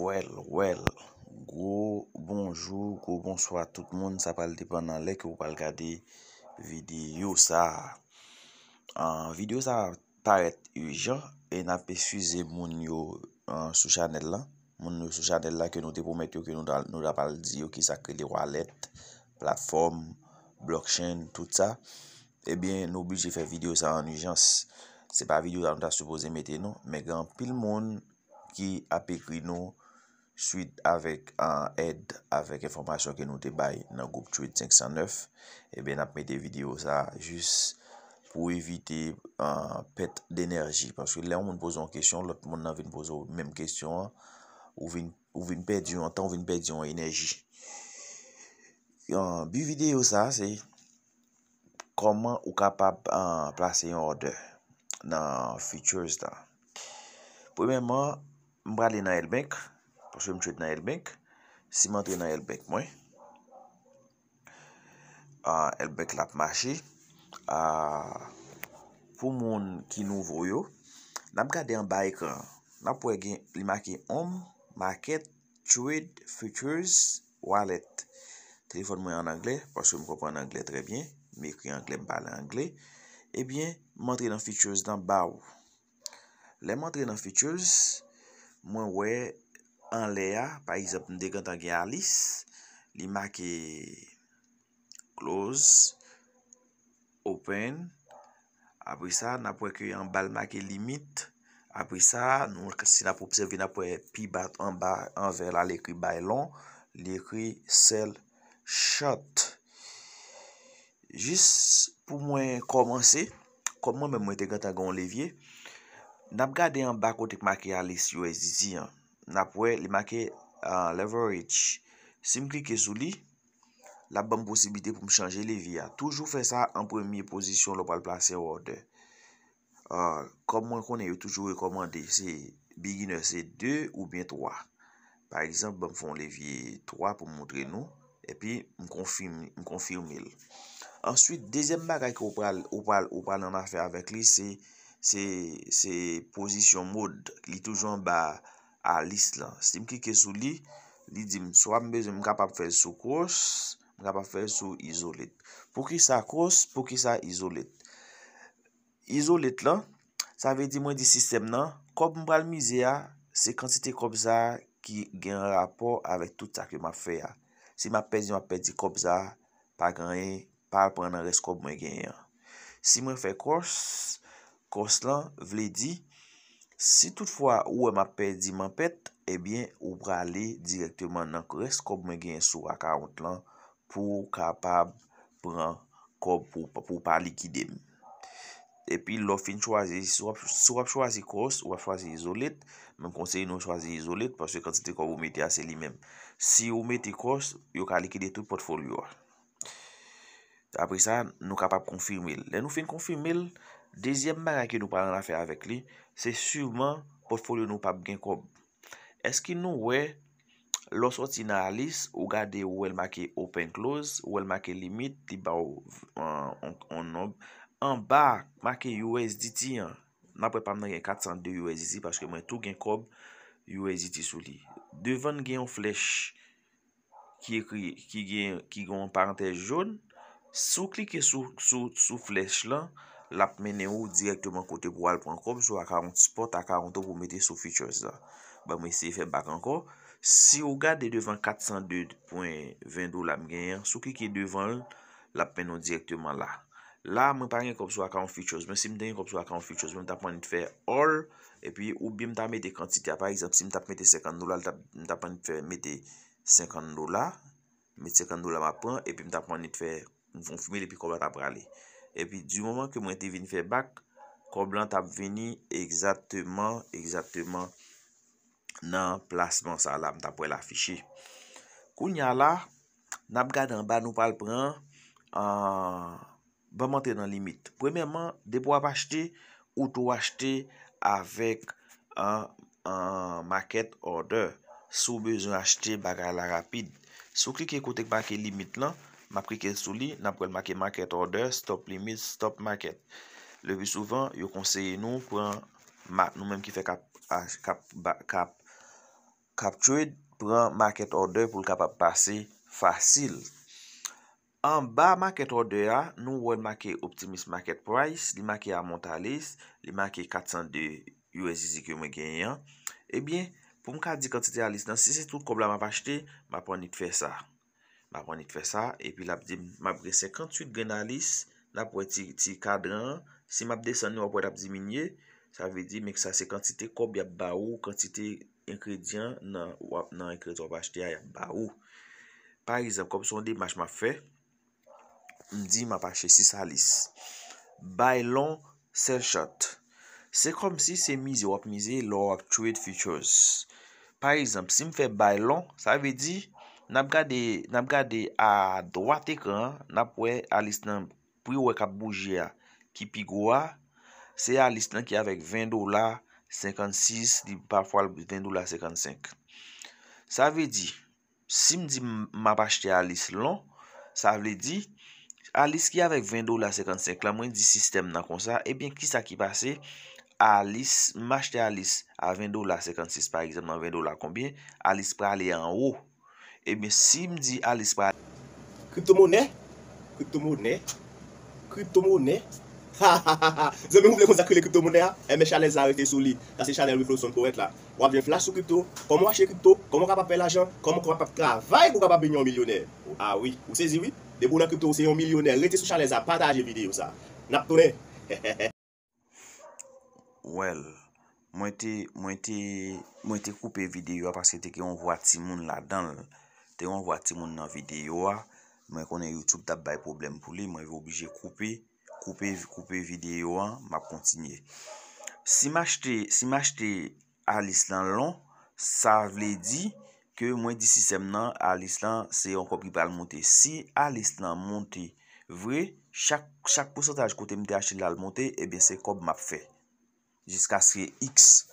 Well, well, go bonjou, go bonsoi tout moun, sa pal di pan nan lek ou pal kade videyo sa. Videyo sa, ta et ujan, e na pe fize moun yo euh, sou chanel la, moun yo sou chanel la ke nou te pou met yo ke nou da pal di yo ki sa kredi walet, platform, blockchain, tout sa. Ebyen, eh nou bil si fe videyo sa an ujans, se pa videyo sa nou ta supose mete nou, me gan pil moun ki a pe kredi nou. suite avèk aèd avèk eformasyon ke nou te bay nan GoupTrade 509, ebè nap mèy euh, de videyo sa jous pou evite pet dènerji. Panswè lè an moun pou zon kèsyon, lòp moun nan vin pou zon mèm kèsyon an, ou vin pet diyon an tan, ou vin pet diyon an enerji. Bi videyo sa, se, koman ou kapap plase yon ode nan features da? Pou mèy mò, mbrali nan el bèk, soum chwet nan elbek. Si man chwet nan elbek mwen. Elbek lap mache. Pou moun ki nou voyo. Nam kade an bay ka. Nap wè gen pli maki om market chwet futures wallet. Telefon mwen an angle. Pou mwen chwet nan angle. Mwen kwen an angle. E bie man chwet nan futures. Nan ba w. Le man chwet nan futures. Mwen wè an le a, par isop nou dekant an gen alis, li maki close, open, apri sa, nan pou ekri an bal maki limit, apri sa, nou si nan pou psevi nan pou e pi bat an ver la lekri bay lon, lekri sell shot. Jis pou mwen komanse, kon mwen mwen dekant an gen olivye, nan pou gade an bako tek maki alis yo e zi an, na pou e li make an leverage. Se m klike sou li, la ban posibite pou m chanje levi ya. Toujou fè sa an premiye posisyon lopal plase wode. Kom m konen yo toujou rekomande, se beginner se 2 ou bien 3. Par exemple, ban m fon levi 3 pou m moudre nou, e pi m konfirmil. Ansywit, dezem bagay ki lopal an a fè avèk li, se posisyon moud, li toujou an ba... a list lan. Si m ki ke sou li, li dim, sou a m bezou m kapap fèl sou kors, m kapap fèl sou izolet. Pou ki sa kors, pou ki sa izolet. Izolet lan, sa ve di mwen di sistem nan, kop m bralmize a, se kantite kop za ki gen rapor avèk tout sa ki m ap fè a. Si m ap pè di m ap pè di kop za, pa ganye, pa ap pranan reskop mwen genye. Si m wè fè kors, kors lan, vle di, si m wè fè kors, Si tout fwa ou wè e m apè di m apèt, ebyen ou pralè direktèman nan kò res kòp mè gen sou akant lan pou kapab pran kòp pou pa likidèm. E pi lò fin chwazi, si wè chwazi kos, wè chwazi izolèt, mèm konsey nou chwazi izolèt pòsè kantite kòp ou metè asè li mèm. Si ou metè kos, yo ka likidè tout potfolyo. Apre sa nou kapab konfirmèl. Dezyem baga ki nou pa lan afe avèk li, se suvman potfolyo nou pap gen kob. Eski nou we, los oti nan alis, ou gade ou el make open close, ou el make limit, ti ba ou on ob, an ba make USDT an, nan pepam nan gen 402 USDT, paske mwen tou gen kob USDT sou li. Devan gen yon flech ki gen yon parentè joun, sou klike sou flech lan, l ap menen ou direktyman kote brou al.com sou ak a ont spot ak a a ont ou pou mette sou features la. Ba mwen seye fe bak anko. Si ou gade devan 402.20 do la mgenyen, sou ki ki devan l ap menen ou direktyman la. La mwen paryen kope sou ak a ont features. Men si mdenye kope sou ak a ont features, mwen tap manen te fe all. E pi ou bi mta mette kantite a. Par exemple, si mta ap mette 50 do la, mta panen te fe mette 50 do la. Mette 50 do la ma pan, e pi mta panen te fe mfon fumele pi koba ta prale. epi di mouman ke mwen te vin fe bak koblan tap veni egzatman nan plasman sa alam tap wè la fichè kou nyala nap gadan ban nou pal pran ba mantè nan limit premèman depo ap achte ou tou achte avèk an makèt order sou bezon achte bagala rapid sou klike kotek bakè limit lan Ma prike sou li, nan pou el make market order, stop limit, stop market. Levi souvan, yo konseye nou, pren, nou menm ki fe kap trade, pren market order pou l kap ap ah, pase fasil. An ba market order a, nou wèl make optimist market price, li make amontalist, li make 400 de USD ki yo mwen genyen. E bien, pou m ka di kantite alist nan, si se tout kobla m ap achete, ma poni te fe sa. Ma kon it fe sa. E pi la ap di mabre 58 gen alis. Na pou eti kadran. Si mabde san nou ap pou eti ap diminye. Sa ve di mèk sa se kantite kob yap ba ou. Kantite inkredyen nan inkredyon ap achete ya yap ba ou. Par exemple, kom son di mache ma fe. M di m ap achete 6 alis. Bay lon, sell shot. Se kom si se mizi wap mizi lo wap trade futures. Par exemple, si m fe bay lon. Sa ve di... Nap gade a dwate kan, nap we alis nan priwe kap bouje a ki pigou a, se alis nan ki avek 20 dola 56, di pafwa 20 dola 55. Sa ve di, si m di ma pache te alis lon, sa ve di, alis ki avek 20 dola 55, la mwen di sistem nan konsa, e eh bin ki sa ki pase, alis, ma chete alis a 20 dola 56, par exemple, a 20 dola konbien, alis pre ale an ou. Ebe eh si mdi alispa. Krypto mounen? Krypto mounen? Krypto mounen? Ha ha ha ha! Zeme mounen kon zakule krypto mounen ha? Eh, Ebe chalèz a rete soli. Kase chalèz wiflou son kou et la. Wap ven flash sou krypto. Komo ache krypto? Komo kapap pel ajan? Komo kapap kravay kou kapap bini yon milyonè? Ha wii. Ou se zi wii? De bonan krypto ou se yon milyonè. Rete sou chalèz a pataje videyo sa. Nap tonè? Well. Mwen te koupe videyo a. Pase teke yon wati m Te yon vwa ti moun nan videyo a, mwen konen YouTube tap bay problem pou li, mwen yon obije koupe videyo a, map kontinye. Si ma chete Alice lan lon, sa vle di ke mwen disi sem nan Alice lan se yon kopi pa al monte. Si Alice lan monte vwe, chak posotaj kote mwen te achete la al monte, ebe eh se kopi map fe. Jiska se x vwe.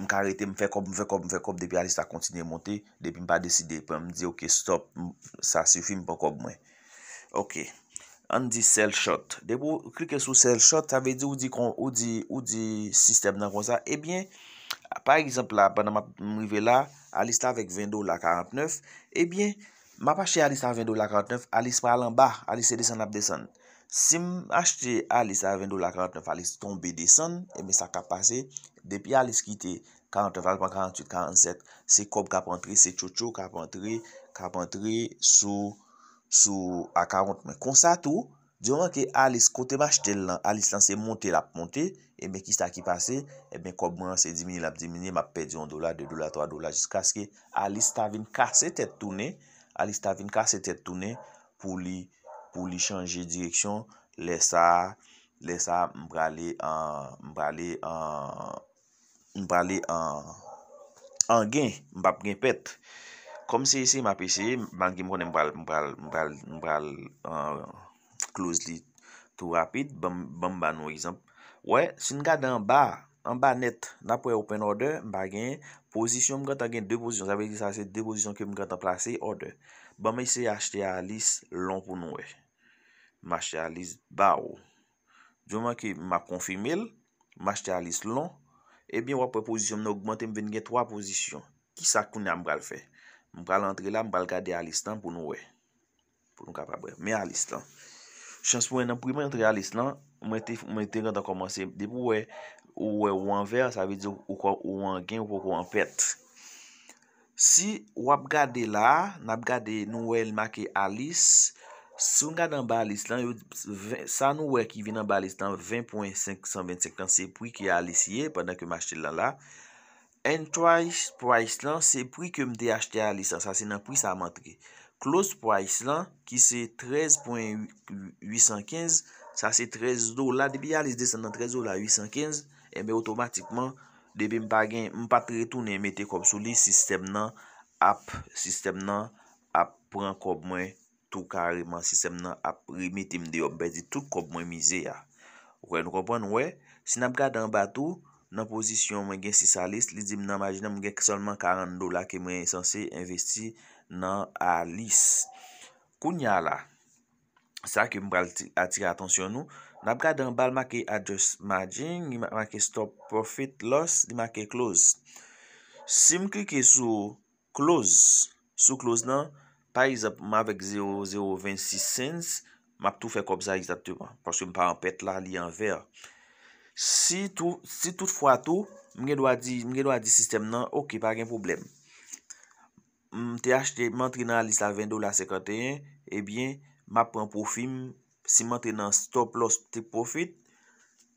m ka rete, m fe kop, m fe kop, m fe kop, depi Alista kontinye monte, depi m pa deside, pou m di, ok, stop, sa sufi, m pa kop mwen. Ok, an di sell shot. Depi, kli ke sou sell shot, sa ve di ou di sistem nan kon sa, ebyen, par exemple, banan ma mrive la, Alista vek 22 la 49, ebyen, ma pa che Alista 22 la 49, Alista pa alan ba, Alisa desan ap desan. Sim achte Alice a 20 dola 49, Alice tombe desen, e mi sa kap pase, depi Alice kite 49, 48, 47, se kop kap antre, se tcho tcho kap antre, kap antre, sou, sou a 40. Kon sa tou, diwan ke Alice kote ma achte lan, Alice lan se monte lap monte, e mi ki sa ki pase, e mi kob man se dimini lap dimini, ma pedi 1 dola, 2 dola, 3 dola, jiska se ke Alice ta vin kase tet toune, Alice ta vin kase tet toune pou li... pou li chanje dyreksyon, lè sa, lè sa, m brale, m brale, m brale, a, a gen, m bab gen pet. Kom se yisi, m apese, man gen m konen m brale, m brale, m brale, ah, closely, tou rapid, bom, bom ban nou isan. Ou, si n gade an ba, an ba net, dapwe open order, m bagen, pozisyon m gata gen, dè pozisyon, save yisi sa, dè pozisyon ke m gata pase, order. Bom, yisi yi ashteye alis, lon pou nou wey. Mache Alice ba ou. Jouman ki, m a konfirmil. Mache Alice lon. Ebyen wap prepozisyon m nou augmenten m ven gen 3 pozisyon. Ki sa kounen m bral fe. M bral antre la, m bral gade Alice lan pou nou we. Pou nou kapabre. Me Alice lan. Chans pou en an priman antre Alice lan, mwen te gen da komanse. Depou we, ou we ouan ver, sa ve di ou kwa ouan gen, ou kwa ouan pet. Si wap gade la, na b gade nou we l maki Alice, Sou nga nan ba alis lan, sa nou wè ki vi nan ba alis lan, 20.525 lan, se pou ki a alis ye, padan ke m a chete lan la. En to a is, pou a is lan, se pou ki m dey achete a alis lan, sa se nan pou sa a mantre. Klos pou a is lan, ki se 13.815, sa se 13 do la, debi a alis desen nan 13 do la, 815, ebe otomatikman, debi m pa gen, m pa tre tou ne mette kom sou li, sistem nan, ap, sistem nan, ap, pran kom mwen, Tou ka reman sistem nan ap remit imde yo bezi tout kop mwen mize ya. Wè nou kompon wè, si nab gwa dan batou, nan pozisyon mwen gen si sa lis, li zim nan majin nan mwen gen ki solman 40 dola ke mwen esanse investi nan a lis. Kounya la, sa ke mwen gwa atika atonsyon nou, nab gwa dan bal maki address majin, ima maki stop profit loss, ima maki close. Si mwen kike sou close, sou close nan, Ma vek 0.26 cents Ma pou fèk obzalize Paske m pa an pet la li an ver Si tout fwa tou M gen do a di sistem nan Ok, pa gen problem M te achete M antre nan list la 20 dola 51 Ebyen, ma pou an profi Si m antre nan stop loss te profite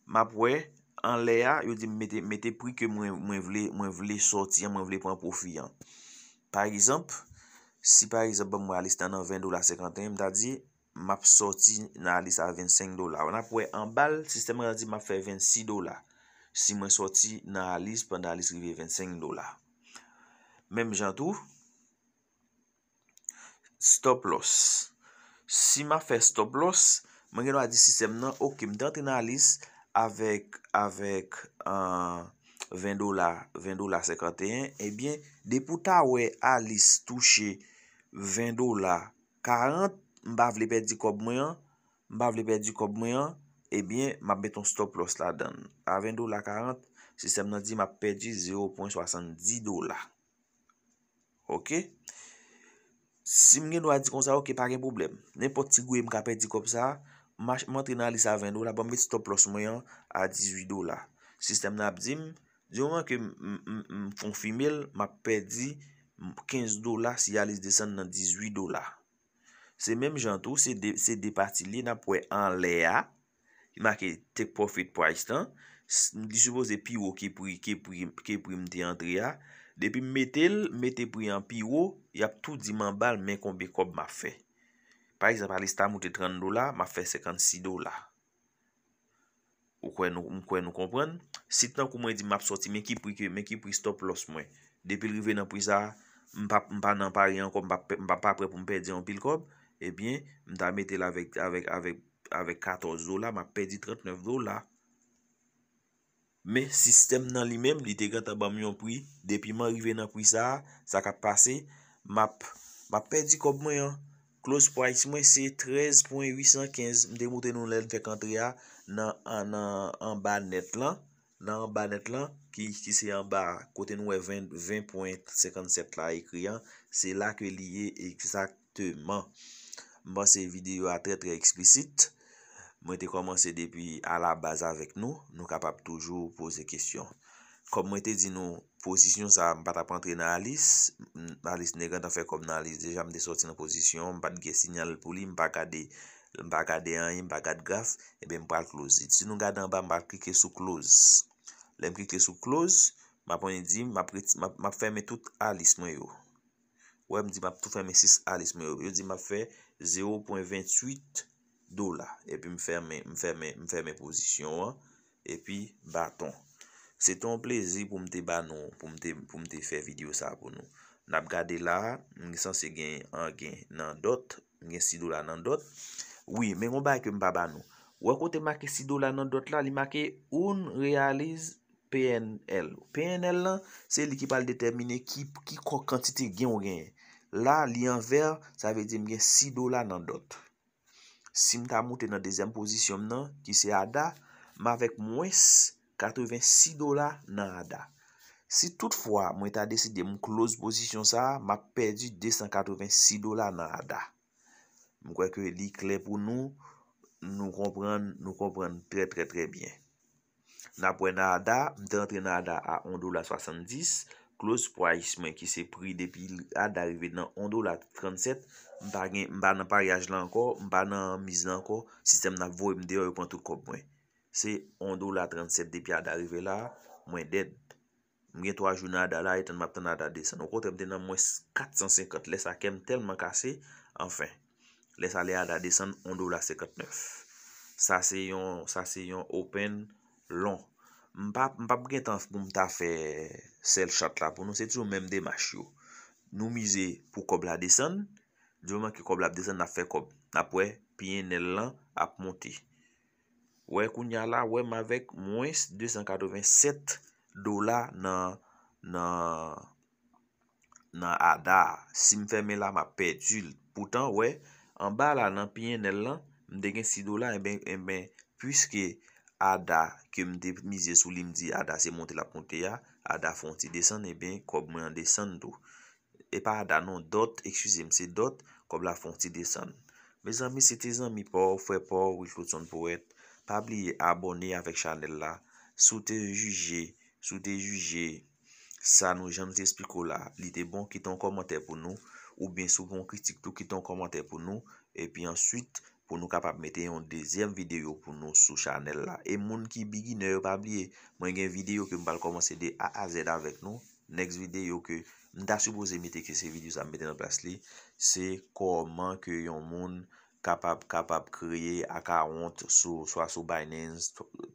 Ma pou e An le a, yo di me te pri Ke mwen vle sorti Mwen vle pou an profi Par exemple Si parize bon mwen alis tan nan 20 dolar 51, mwen ta di map sorti nan alis a 25 dolar. Mwen ap wè an bal, sistem mwen ta di map fè 26 dolar. Si mwen sorti nan alis, pwè nan alis rive 25 dolar. Mèm jantou, stop loss. Si mwen fè stop loss, mwen gen wè di sistem nan, ok, mwen tan ten alis, avèk, avèk, 20 euh, dolar, 20 dolar 51, ebyen, eh depouta wè alis touche 20 dola 40, mba vle pe di kob mwen, mba vle pe di kob mwen, ebyen, eh mba beton stop loss la dan. A 20 dola 40, sistem nan di mba pe di 0.70 dola. Ok? Si mwen gen nou a di kon sa, ok, pa gen problem. Nen poti gwe mka pe di kob sa, mwen tre nan li sa 20 dola, mba met stop loss mwen a 18 dola. Sistem nan ap di, di wman ke mfon fimele, mba pe di 0.70 dola. 15 dola, si alis descend nan 18 dola. Se menm jantou, se de pati li nan pou e an le a, ma ke take profit price tan, di soubo ze piwo ke pri mte antre a, de pi metel, metel pri an piwo, yap tou di man bal men konbe kob ma fe. Parizap alis ta moute 30 dola, ma fe 56 dola. Ou kwen nou kompren? Sit nan kou mwen di map soti, men ki pri stop los mwen. De pi rive nan pri sa a, M pa nan pari an kom, m pa pa pre pou m pedi an pil kom, ebyen, eh m ta metel avek 14 do la, ma pedi 39 do la. Me, sistem nan li menm, li dekata ba m yon pri, depi man rive nan pri sa, sa kat pase, ma pedi kom mwen an. Close price mwen se 13.815, m te moten nou len fekantria nan an ban net lan. Nan ba net lan, ki se yon ba kote nou e 20.57 la ekriyan, se la ke liye eksakteman. Mba se videyo a tre tre eksplisit. Mwen te komanse depi a la baza vek nou, nou kapap toujou pose kestyon. Kom mwen te di nou, posisyon sa mba ta pantre nan Alice. Alice ne gantan fe kom nan Alice. Deja mde soti nan posisyon, mba te gen sinyal pou li, mba te gade an, mba te gade gaf, ebe mba te close it. Se nou gade an ba, mba te kike sou close it. Ben m kike sou close. M ap fèmè tout alis mwen yo. Ou m di m ap tout fèmè 6 alis mwen yo. Yo di m ap fè 0.28 dola. E pi m fèmè posisyon an. E pi baton. Se ton plezi pou m te banon. Pou m te fè video sa konon. N ap gade la. N sanse gen an gen nan dot. Gen 6 dola nan dot. Ou yi men m bayke m ba banon. Ou an kote m ake 6 dola nan dot la. Li m ake 1 realize 1. PNL. PNL lan, se li ki pal determine ki kwa kantite gen ou gen. La, li an ver, sa ve de mgen 6 dola nan dot. Si mta mouten nan dezem pozisyon nan, ki se ada, ma vek mwes 86 dola nan ada. Si toutfwa mwen ta deside mwen close pozisyon sa, ma pedi 286 dola nan ada. Mwen kweke li klen pou nou, nou kompren nou kompren pre pre pre bien. Napwen na ada, mte antre na ada a ondou la 70, close pou ayis men ki se pri depi a darive nan ondou la 37, mpa gen, mpa nan paryaj la anko, mpa nan miz la anko, sistem nan vwoy mde yo yon pantou kop men. Se ondou la 37 depi a darive la, mwen ded. Mwen 3 jounan a dalay, ten mapten a da desen. Okot, mte nan mwen 450, les a kem telman kase, anfen, les a le a da desen, ondou la 59. Sa se yon open, open. lon. Mpa mpap gen tan pou mta fe sel chak la pou nou se tjo menm de ma chyo. Nou mize pou kob la desen diwenman ki kob la desen na fe kob nap wey piye nel lan ap monte. Wey kounya la wey ma vek mwenis 287 dola nan nan nan adar. Si mfe men la ma pey jil. Poutan wey, an ba la nan piye nel lan mde gen 6 dola mbe eh mbe. Eh Pwiske Ada, kem de mize sou li mdi, ada se monte la ponte ya, ada fon ti desen, e ben, kob mwen desen do. E pa ada, non dot, eksyusem, se dot, kob la fon ti desen. Me zanmi, se te zanmi pou, fwe pou, wik lout son pou et, pa bli abone avèk chanel la, sou te juje, sou te juje, sa nou janm te spikou la, li te bon kiton komante pou nou, ou ben sou bon kritik tou kiton komante pou nou, e pi answit. pou nou kapap mette yon dezyem videyo pou nou sou chanel la. E moun ki bigine yon pabliye, mwen gen videyo ke mbal komanse de a a zed avèk nou, next videyo ke mda sou pou zemite ki se videyo sa mbeten an bas li, se koman ke yon moun kapap kapap kriye akaront sou, sou a sou Binance,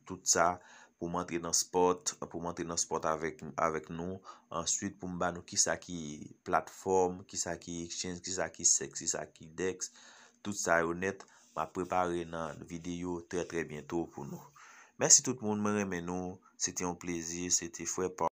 tout sa, pou mantri nan spot, pou mantri nan spot avèk nou, answit pou mban nou ki sa ki platform, ki sa ki exchange, ki sa ki sex, ki sa ki dex, tout sa yon net, a prepare nan videyo tre tre bientou pou nou. Mersi tout moun mè remè nou. Se te yon plezi, se te fwe pa.